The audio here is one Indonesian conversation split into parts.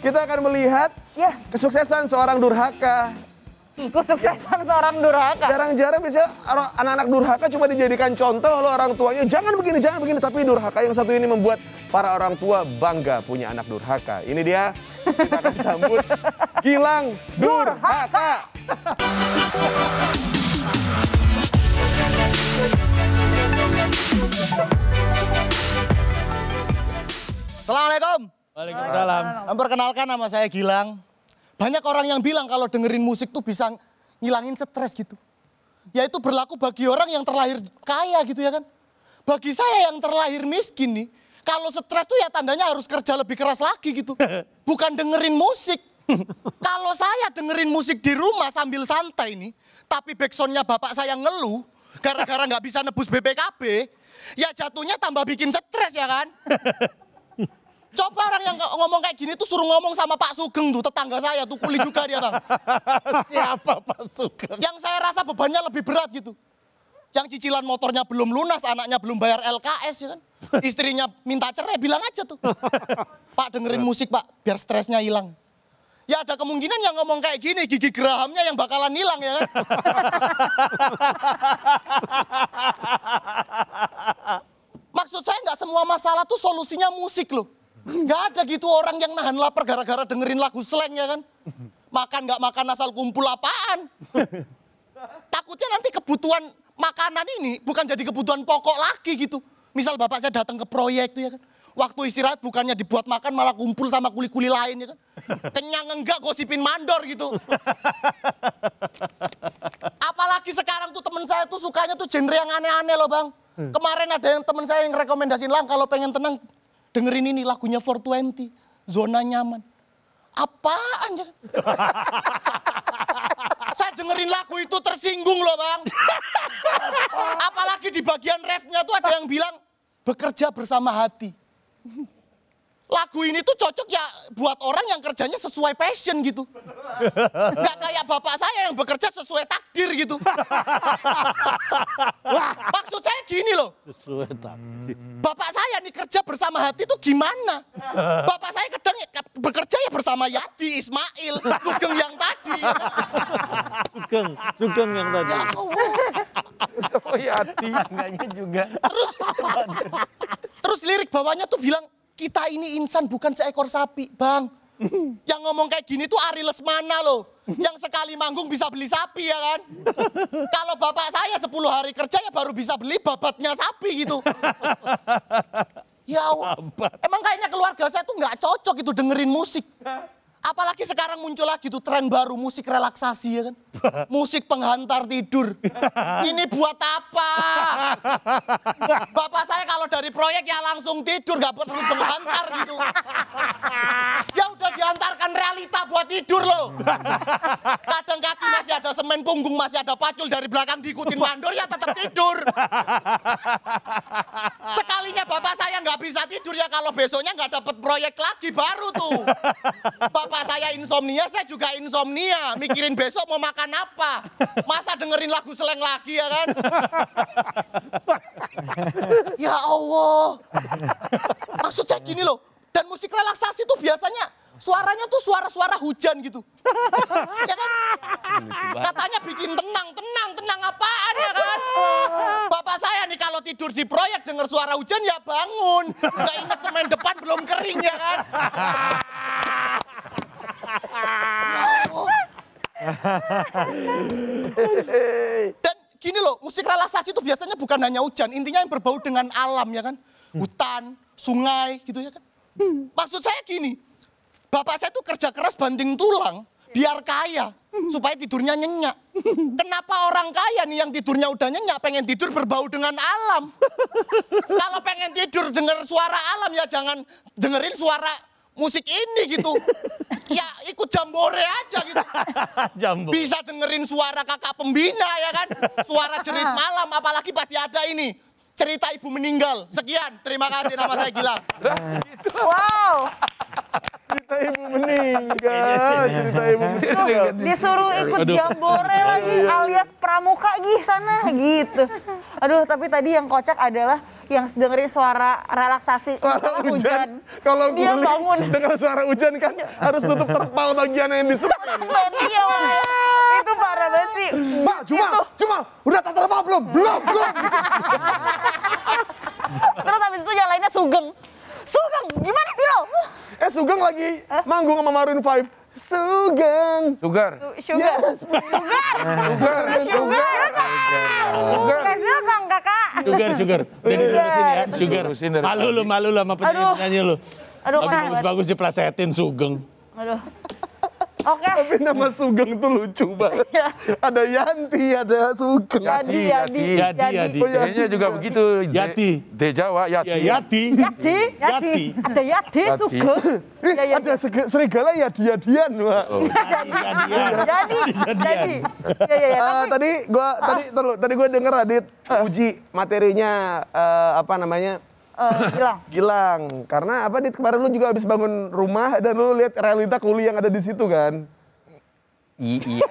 Kita akan melihat ya. kesuksesan seorang durhaka. Hmm, kesuksesan ya. seorang durhaka. Jarang-jarang biasanya anak-anak durhaka cuma dijadikan contoh oleh orang tuanya. Jangan begini, jangan begini. Tapi durhaka yang satu ini membuat para orang tua bangga punya anak durhaka. Ini dia, kita akan sambut Gilang Durhaka. durhaka. Assalamualaikum. Waalaikumsalam. Memperkenalkan nama saya Gilang. Banyak orang yang bilang kalau dengerin musik tuh bisa ngilangin stres gitu. Ya itu berlaku bagi orang yang terlahir kaya gitu ya kan. Bagi saya yang terlahir miskin nih, kalau stres tuh ya tandanya harus kerja lebih keras lagi gitu. Bukan dengerin musik. Kalau saya dengerin musik di rumah sambil santai nih, tapi backsoundnya bapak saya ngeluh, gara-gara nggak bisa nebus BPKB, ya jatuhnya tambah bikin stres ya kan? Coba orang yang ngomong kayak gini tuh suruh ngomong sama Pak Sugeng tuh tetangga saya tuh kuli juga dia bang. Siapa Pak Sugeng? Yang saya rasa bebannya lebih berat gitu. Yang cicilan motornya belum lunas, anaknya belum bayar LKS ya kan. Istrinya minta cerai, bilang aja tuh. Pak dengerin musik pak, biar stresnya hilang ya ada kemungkinan yang ngomong kayak gini gigi gerahamnya yang bakalan hilang ya kan? Maksud saya nggak semua masalah tuh solusinya musik loh. Enggak ada gitu orang yang nahan lapar gara-gara dengerin lagu slang ya kan. Makan nggak makan asal kumpul apaan. Takutnya nanti kebutuhan makanan ini bukan jadi kebutuhan pokok lagi gitu. Misal bapak saya datang ke proyek itu ya kan. Waktu istirahat bukannya dibuat makan malah kumpul sama kuli-kuli lain ya kan. Kenyang enggak gosipin mandor gitu. Apalagi sekarang tuh temen saya tuh sukanya tuh genre yang aneh-aneh loh bang. Hmm. Kemarin ada yang temen saya yang rekomendasiin lang kalau pengen tenang dengerin ini lagunya 420, zona nyaman. Apaan ya? Saya dengerin lagu itu tersinggung loh bang. Apalagi di bagian refnya tuh ada yang bilang bekerja bersama hati lagu ini tuh cocok ya buat orang yang kerjanya sesuai passion gitu. Gak kayak bapak saya yang bekerja sesuai takdir gitu. Wah, maksud saya gini loh. Sesuai takdir. Bapak saya nih kerja bersama hati tuh gimana? Bapak saya kadang bekerja ya bersama Yati, Ismail, Sugeng yang tadi. Sugeng, Sugeng yang tadi. Ya, oh. Yati, iya, enggaknya juga. Terus, terus lirik bawahnya tuh bilang, kita ini insan bukan seekor sapi, Bang. Yang ngomong kayak gini tuh Ari Lesmana loh. Yang sekali manggung bisa beli sapi ya kan. Kalau bapak saya 10 hari kerja ya baru bisa beli babatnya sapi gitu. ya, emang kayaknya keluarga saya tuh nggak cocok itu dengerin musik. Apalagi sekarang muncul lagi tuh tren baru musik relaksasi ya kan. musik penghantar tidur. Ini buat apa? Bapak saya kalau dari proyek ya langsung tidur gak perlu penghantar gitu. ya udah diantarkan realita buat tidur loh. Kadang kaki masih ada semen punggung, masih ada pacul dari belakang diikutin mandor ya tetap tidur. Sekalinya bapak saya nggak bisa tidur ya kalau besoknya nggak dapat proyek lagi baru tuh. Bapak Bapak saya insomnia, saya juga insomnia. Mikirin besok mau makan apa. Masa dengerin lagu seleng lagi ya kan? ya Allah. Maksudnya gini loh. Dan musik relaksasi tuh biasanya suaranya tuh suara-suara hujan gitu. ya kan? Katanya bikin tenang, tenang, tenang apaan ya kan? Bapak saya nih kalau tidur di proyek denger suara hujan ya bangun. Gak inget semen depan belum kering ya kan? Dan gini loh, musik relaksasi itu biasanya bukan hanya hujan, intinya yang berbau dengan alam ya kan. Hutan, sungai gitu ya kan. Maksud saya gini, bapak saya tuh kerja keras banting tulang biar kaya supaya tidurnya nyenyak. Kenapa orang kaya nih yang tidurnya udah nyenyak pengen tidur berbau dengan alam? Kalau pengen tidur dengar suara alam ya jangan dengerin suara musik ini gitu. ya ikut jambore aja gitu. jambore. Bisa dengerin suara kakak pembina ya kan. Suara cerit malam apalagi pasti ada ini. Cerita ibu meninggal. Sekian, terima kasih nama saya Gilang. Nah. Wow ibu meninggal, cerita ibu meninggal. Disuruh ikut jambore lagi iya. alias pramuka gih sana gitu. Aduh, tapi tadi yang kocak adalah yang dengerin suara relaksasi suara hujan. hujan. Kalau gue bangun dengan suara hujan kan harus tutup terpal bagian yang disuruh. itu parah banget sih. Mbak, cuma, itu. cuma, udah tak terpal belum? Belum, belum. Terus habis itu yang lainnya sugeng. Sugeng, gimana sih? Eh Sugeng lagi manggung sama Maroon 5. Sugeng. Sugar. Sugar. Sugar sugar. Sugar. Sugar. Sugar. Sugar kakak. Sugar, sugar. Ya. Sugar Sugar ya, sugar. Malu lu, malu lu sama penyanyi Sugar lu. Aduh, Sugar bagus-bagus diplesetin Sugeng. Aduh. Oke. Okay. Tapi nama Sugeng tuh lucu banget. Iya. ada Yanti, ada Sugeng. Yadi, Yadi. Yadi, Yadi. Oh, Yadi. juga begitu. Yati. De, de Jawa, Yati. Ya, yati. Yati. Yati. Ada Yati, Sugeng. Ya, ya, ada ya. serigala Yadi-Yadian, Oh. yadi Jadi, Jadi, jadi. tadi gue, tadi ah. tadi gue denger Radit ah. uji materinya uh, apa namanya? uh, Gilang. Gilang, karena apa? Dit kemarin lu juga habis bangun rumah dan lu lihat realita kuli yang ada di situ kan? iya.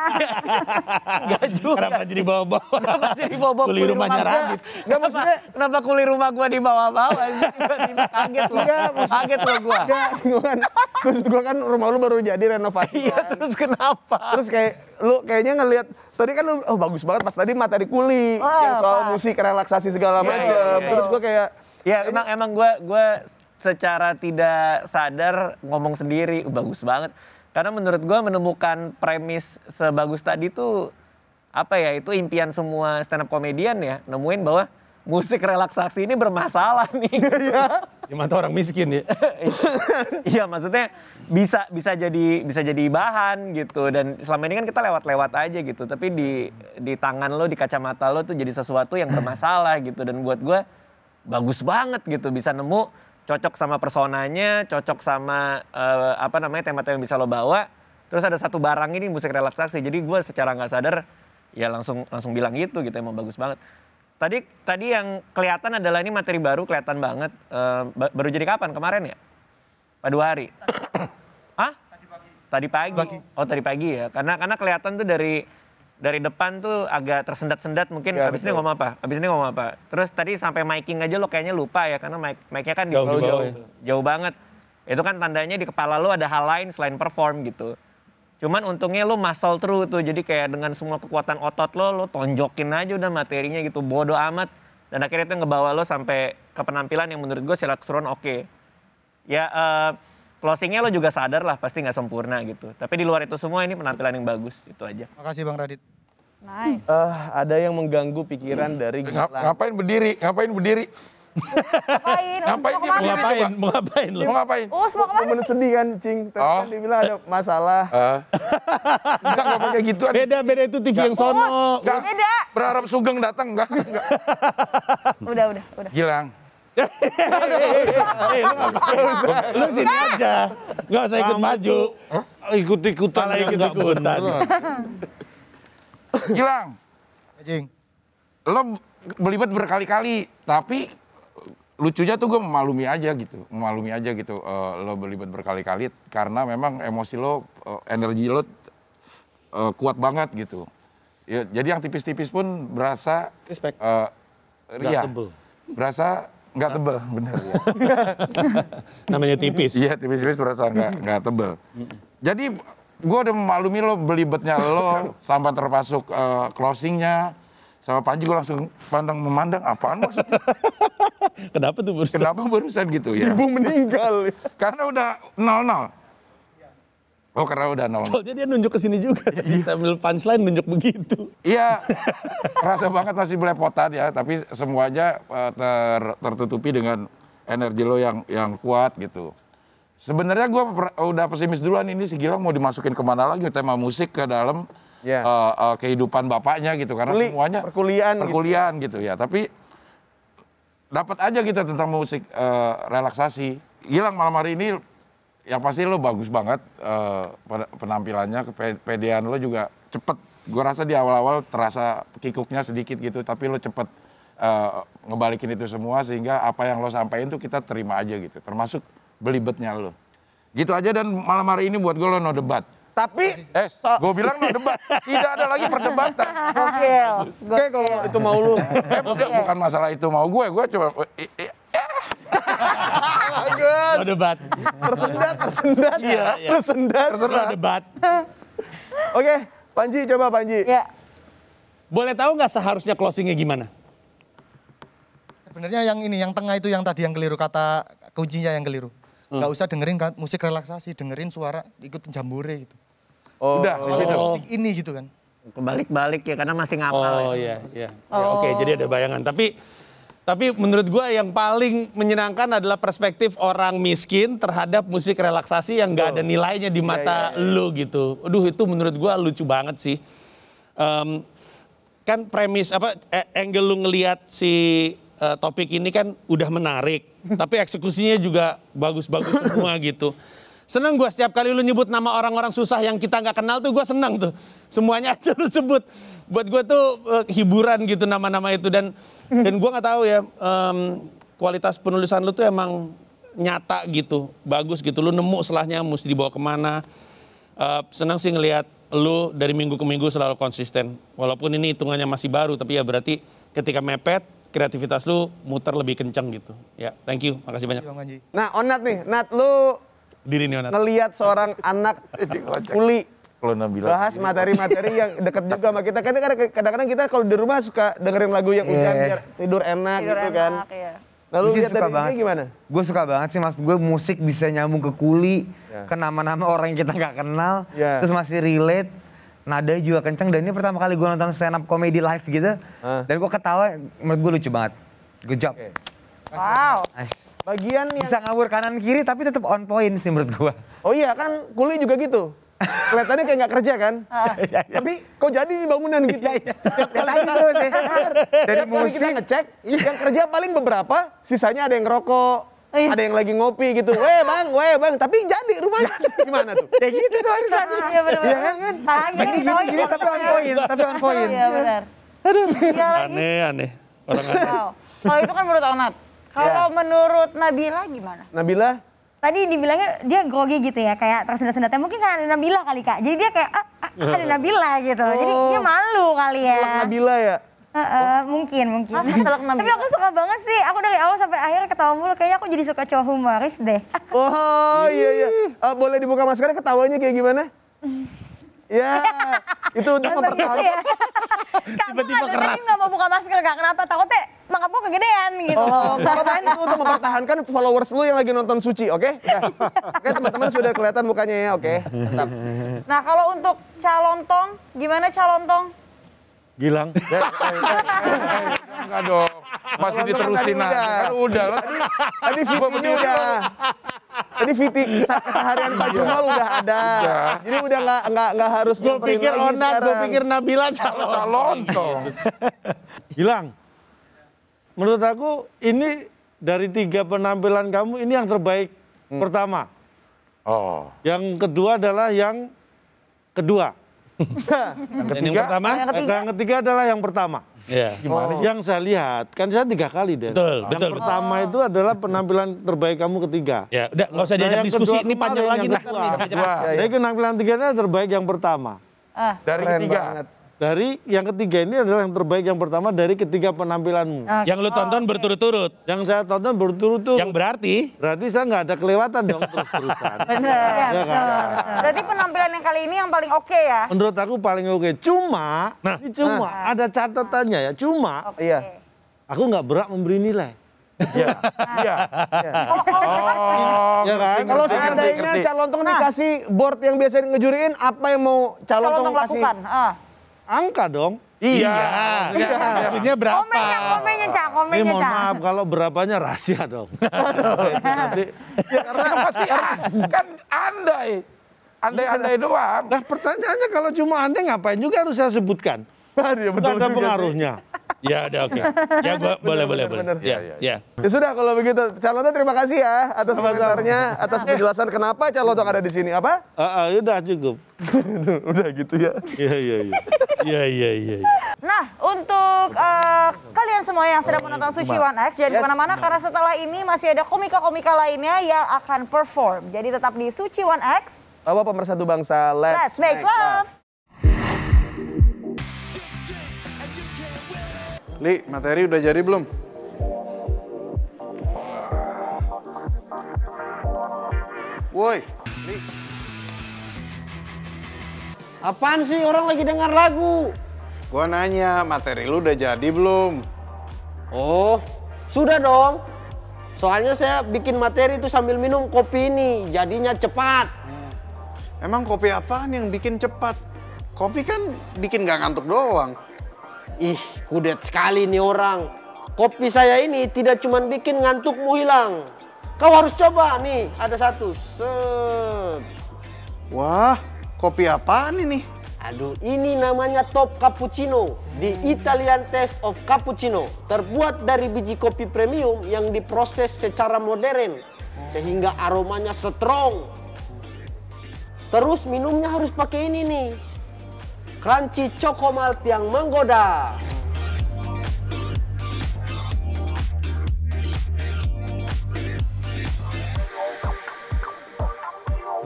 Gak juga. Kenapa sih. jadi bawa-bawa? Kenapa jadi bawa-bawa kulit, kulit rumahnya rumah Radit? Gak maksudnya. Kenapa kulir rumah gue dibawa-bawa? Tiba-tiba kaget loh. kaget loh gue. Gak, gue kan. Terus gue kan rumah lu baru jadi renovasi. Iya, kan. terus kenapa? Terus kayak lu kayaknya ngelihat tadi kan lu oh bagus banget pas tadi materi kuli oh, yang soal pas. musik relaksasi segala yeah, macam. Yeah, yeah, iya. terus gue kayak Ya emang emang gue gue secara tidak sadar ngomong sendiri oh, bagus banget karena menurut gue menemukan premis sebagus tadi tuh apa ya itu impian semua stand up komedian ya nemuin bahwa musik relaksasi ini bermasalah nih. Iya. Gitu. orang miskin ya. Iya maksudnya bisa bisa jadi bisa jadi bahan gitu dan selama ini kan kita lewat-lewat aja gitu tapi di di tangan lo di kacamata lo tuh jadi sesuatu yang bermasalah gitu dan buat gue bagus banget gitu bisa nemu cocok sama personanya, cocok sama uh, apa namanya tema-tema yang bisa lo bawa. Terus ada satu barang ini musik relaksasi. Jadi gue secara nggak sadar ya langsung langsung bilang gitu gitu emang bagus banget. Tadi tadi yang kelihatan adalah ini materi baru kelihatan banget. Uh, baru jadi kapan? Kemarin ya? Pada dua hari. Hah? Tadi pagi. Tadi pagi. Oh, tadi pagi ya. Karena karena kelihatan tuh dari dari depan tuh agak tersendat-sendat mungkin ya, ini ngomong apa, abis ini ngomong apa. Terus tadi sampai miking aja lo kayaknya lupa ya karena mic mic-nya kan jauh, di jauh, ya. jauh banget. Itu kan tandanya di kepala lo ada hal lain selain perform gitu. Cuman untungnya lo muscle through tuh jadi kayak dengan semua kekuatan otot lo lo tonjokin aja udah materinya gitu bodo amat dan akhirnya itu ngebawa lo sampai ke penampilan yang menurut gue secara keseluruhan oke. Okay. Ya uh, closingnya lo juga sadar lah pasti nggak sempurna gitu. Tapi di luar itu semua ini penampilan yang bagus itu aja. Makasih Bang Radit. Nice. Uh, ada yang mengganggu pikiran hmm. dari Ngap, Ngapain berdiri? Ngapain berdiri? ngapain? Ngapain dia berdiri ngapain? Mau ngapain Mau ngapain? Oh, Us mau kemana sih? sedih kan, Cing. Tadi oh. kan dibilang ada masalah. Uh. enggak, enggak pakai gitu. Beda, beda itu TV yang sono. Enggak, beda. Berharap Sugeng datang, enggak. enggak. udah, udah, udah. Hilang. Lu sini aja. Enggak usah ikut maju. Ikut-ikutan yang enggak benar. Gilang. Anjing. Lo belibet berkali-kali, tapi lucunya tuh gue memalumi aja gitu, memalumi aja gitu uh, lo berlibat berkali-kali karena memang emosi lo, uh, energi lo uh, kuat banget gitu. Ya, jadi yang tipis-tipis pun berasa respect, uh, ria, berasa Nggak tebel, benar Ya. Namanya tipis. Iya, tipis-tipis berasa nggak, nggak tebel. Jadi gua udah memaklumi lo belibetnya lo, sampai termasuk uh, eh, closingnya, sama Panji gue langsung pandang memandang apaan maksudnya. Kenapa tuh barusan? Kenapa barusan gitu ya? Ibu meninggal. Karena udah nol nol. Oh karena udah nol. Soalnya dia nunjuk ke sini juga. Iya. Sambil punchline nunjuk begitu. Iya. Rasa banget masih belepotan ya, tapi semuanya uh, ter, tertutupi dengan energi lo yang yang kuat gitu. Sebenarnya gue udah pesimis duluan ini si Gilang mau dimasukin kemana lagi tema musik ke dalam yeah. Iya. uh, eh, uh, kehidupan bapaknya gitu karena Kuli, semuanya perkuliahan gitu. gitu ya. Tapi dapat aja kita tentang musik uh, relaksasi. Gilang malam hari ini yang pasti lo bagus banget uh, penampilannya, kepedean lo juga cepet. Gue rasa di awal-awal terasa kikuknya sedikit gitu, tapi lo cepet uh, ngebalikin itu semua sehingga apa yang lo sampaikan tuh kita terima aja gitu, termasuk belibetnya lo. Gitu aja dan malam hari ini buat gue lo no debat. Tapi, eh, gue bilang no debat, tidak ada lagi perdebatan. Oke, oke kalau itu mau lo. Eh, bukan masalah itu mau gue, gue cuma Bagus. Oh, debat. Tersendat, tersendat. Iya, iya. Tersendat. Tersendat. debat. Oke, Panji coba Panji. Iya. Boleh tahu nggak seharusnya closingnya gimana? Sebenarnya yang ini, yang tengah itu yang tadi yang keliru kata kuncinya yang keliru. Hmm. Gak usah dengerin musik relaksasi, dengerin suara ikut jambore gitu. Oh, udah, oh. musik ini gitu kan. Kebalik-balik ya karena masih ngapal. Oh ya. iya, iya. Ya, oke, oh. jadi ada bayangan. Tapi tapi menurut gue yang paling menyenangkan adalah perspektif orang miskin terhadap musik relaksasi yang gak ada nilainya di iya, mata yeah, yeah, yeah. lu gitu. Aduh itu menurut gue lucu banget sih. Um, kan premis apa e, angle lu ngelihat si uh, topik ini kan udah menarik, tapi eksekusinya juga bagus-bagus semua gitu. Seneng gue setiap kali lu nyebut nama orang-orang susah yang kita nggak kenal tuh gue seneng tuh. Semuanya aja lu sebut buat gue tuh uh, hiburan gitu nama-nama itu dan dan gue nggak tahu ya um, kualitas penulisan lu tuh emang nyata gitu bagus gitu lu nemu selahnya mesti dibawa kemana uh, senang sih ngelihat lu dari minggu ke minggu selalu konsisten walaupun ini hitungannya masih baru tapi ya berarti ketika mepet kreativitas lu muter lebih kencang gitu ya thank you makasih banyak nah Onat nih Nat lu diri nih Onat ngelihat seorang anak kuli kalau Nabila. Bahas materi-materi yang deket juga sama kita. Karena kadang-kadang kita kalau di rumah suka dengerin lagu yang hujan iya. biar tidur enak tidur gitu kan. enak, kan. Iya. Lalu nah, lihat dari banget. gimana? Gue suka banget sih mas, gue musik bisa nyambung ke kuli, yeah. ke nama-nama orang yang kita nggak kenal, yeah. terus masih relate. Nada juga kenceng dan ini pertama kali gue nonton stand up comedy live gitu. Uh. Dan gue ketawa, menurut gue lucu banget. Good job. Okay. Wow. Nice bagian yang bisa ngawur kanan kiri tapi tetap on point sih menurut gue. Oh iya kan kuli juga gitu kelihatannya kayak nggak kerja kan ah. iya, iya. tapi kok jadi nih bangunan gitu iya, kali dulu sih dari musik kita ngecek yang kerja paling beberapa sisanya ada yang ngerokok oh, ada yang lagi ngopi gitu, weh bang, weh bang, tapi jadi rumahnya gimana tuh? ya gitu tuh harusnya. Iya bener-bener. Iya kan? Gini gini, gini tapi on point, tapi on point. Iya benar. Aduh. Aneh aneh orang aneh. Kalau itu kan menurut Onat. Kalau menurut Nabila gimana? Nabila tadi dibilangnya dia grogi gitu ya kayak tersendat-sendatnya mungkin karena ada Nabila kali kak jadi dia kayak ah, ah, ah ada Nabila gitu oh. jadi dia malu kali ya Selak Nabila ya Uh, uh, mungkin mungkin tapi aku suka banget sih aku dari awal sampai akhir ketawa mulu kayaknya aku jadi suka cowok humoris deh oh iya iya uh, boleh dibuka maskernya ketawanya kayak gimana Ya, itu untuk mempertahankan. Ya? Tiba-tiba keras. gak mau buka masker kak, kenapa? Takutnya mangkapku kegedean oh, gitu. Oh, kan itu untuk mempertahankan followers lu yang lagi nonton Suci, oke? Okay? Ya. Oke, teman-teman sudah kelihatan mukanya ya, oke. Okay? Nah, kalau untuk calon tong, gimana calon tong? Gilang. Eh, eh, eh, Enggak dong. Masih diterusin aja. Kan udah. Tadi, tadi videonya udah. Tadi Viti keseharian Pak iya. Jumal udah ada. Jadi iya. udah nggak nggak nggak harus gue pikir Onat, gue pikir Nabila calon. Calon toh. Hilang. Menurut aku ini dari tiga penampilan kamu ini yang terbaik hmm. pertama. Oh. Yang kedua adalah yang kedua. yang ketiga, yang pertama? Yang ketiga. yang ketiga adalah yang pertama. Yeah. Gimana oh. sih? Yang saya lihat, kan saya tiga kali deh. Betul, yang betul. pertama oh. itu adalah penampilan terbaik kamu ketiga. Ya, udah nggak usah nah, diajak nah, diskusi, ini panjang lagi Yang kedua, nah, ya, ya. penampilan tiga terbaik yang pertama. Ah. Dari Keren ketiga. Banget dari yang ketiga ini adalah yang terbaik yang pertama dari ketiga penampilanmu. Okay. Yang lu tonton okay. berturut-turut. Yang saya tonton berturut-turut. Yang berarti? Berarti saya nggak ada kelewatan dong terus-terusan. Benar. Ya, ya, Berarti penampilan yang kali ini yang paling oke okay ya? Menurut aku paling oke. Okay. Cuma, nah. ini cuma nah. ada catatannya ya. Cuma, okay. iya. Aku nggak berat memberi nilai. Iya. Nah. Iya. Iya Kalau seandainya calon tong nah. dikasih board yang biasa ngejuriin apa yang mau calon tong kasih? lakukan. Ah angka dong. Iya. iya. Maksudnya iya. berapa? Komennya, komennya, komen komennya, Cak. Eh, mohon maaf kalau berapanya rahasia dong. Nanti, ya, karena masih kan andai. Andai-andai doang. Nah pertanyaannya kalau cuma andai ngapain juga harus saya sebutkan. Nah, iya, betul ada juga pengaruhnya. Sih. Ya ada oke. Okay. Ya gua boleh boleh boleh. Ya, ya. ya. sudah kalau begitu calonnya terima kasih ya atas pakarnya, atas penjelasan kenapa calon ada di sini. Apa? Heeh, ah, uh, ah, uh, udah cukup. udah gitu ya. Iya iya iya. Iya iya iya. iya. Nah, untuk uh, kalian semua yang sedang oh, menonton Suci One X jangan yes. kemana-mana karena setelah ini masih ada komika-komika lainnya yang akan perform. Jadi tetap di Suci One X. Bapak pemersatu bangsa, let's, let's make, make love. love. Li, materi udah jadi belum? Woi, Li. Apaan sih orang lagi dengar lagu? Gua nanya, materi lu udah jadi belum? Oh, sudah dong. Soalnya saya bikin materi itu sambil minum kopi ini, jadinya cepat. Hmm. Emang kopi apaan yang bikin cepat? Kopi kan bikin gak ngantuk doang. Ih, kudet sekali nih orang. Kopi saya ini tidak cuma bikin ngantukmu hilang. Kau harus coba nih, ada satu. Set. Wah, kopi apaan ini? Aduh, ini namanya Top Cappuccino. Di Italian Taste of Cappuccino. Terbuat dari biji kopi premium yang diproses secara modern. Sehingga aromanya strong. Terus minumnya harus pakai ini nih crunchy malt yang menggoda.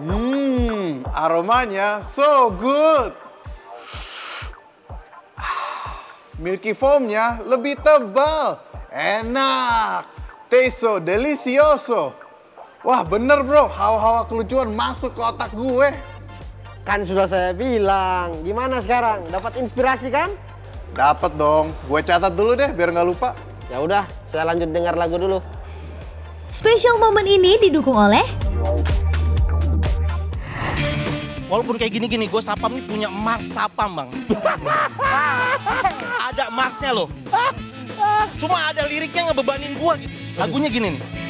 Hmm, aromanya so good. Milky foamnya lebih tebal, enak, taste so delicioso. Wah bener bro, hawa-hawa kelucuan masuk ke otak gue. Kan sudah saya bilang. Gimana sekarang? Dapat inspirasi kan? Dapat dong. Gue catat dulu deh biar nggak lupa. Ya udah, saya lanjut dengar lagu dulu. Special moment ini didukung oleh Walaupun kayak gini-gini, gue Sapam ini punya Mars Sapam, Bang. ada Marsnya loh. Cuma ada liriknya ngebebanin gue gitu. Lagunya gini nih.